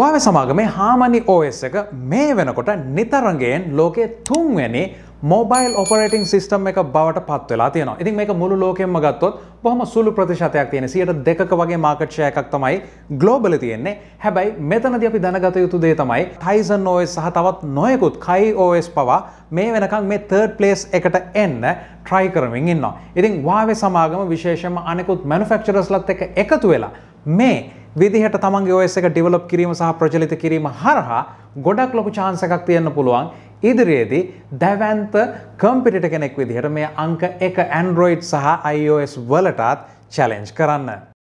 වාව සමාගමේ harmony OS එක මේ වෙනකොට නිතරගයෙන් ලෝකයේ තුන්වැනි මොබයිල් ඔපරටින් සිිස්ටම් එක බවට පත්වෙලා තියෙන ඉතින් මේ මුළු ලෝකෙම ගත්තොත් බොහම සුළු ප්‍රතිශතයක් තියෙන සියට දෙක වගේ මාකට්ෂය එකක් තමයි ගලෝබල තියෙන්නේ හැබැයි මෙතනද අපි දැනගත යුතු දේ තමයි තයිසන් OS සහ තවත් නොයකුත් කයි OS පවා මේ වෙනකං මේ තර්ඩ් ප්ලේස් එකට එන්න ට්‍රයි කරමින් ඉන්න. ඉතින් වාවේ සමාගම විශේෂම අනෙකුත් මැනුෆක්චරස්ලත් එක එකතු වෙලා මේ විදිහට තමන්ගේ ඔයස එක ඩිවලොප් කිරීම සහ ප්‍රචලිත කිරීම හරහා ගොඩක් ලොකු චාන්ස එකක් තියන්න පුළුවන් ඉදිරියේදී දැවන්ත කම්පිටිට කෙනෙක් විදිහට මේ අංක එක ඇන්ඩරෝයිඩ් සහ iOS වලටත් චැලෙන්ජ් කරන්න.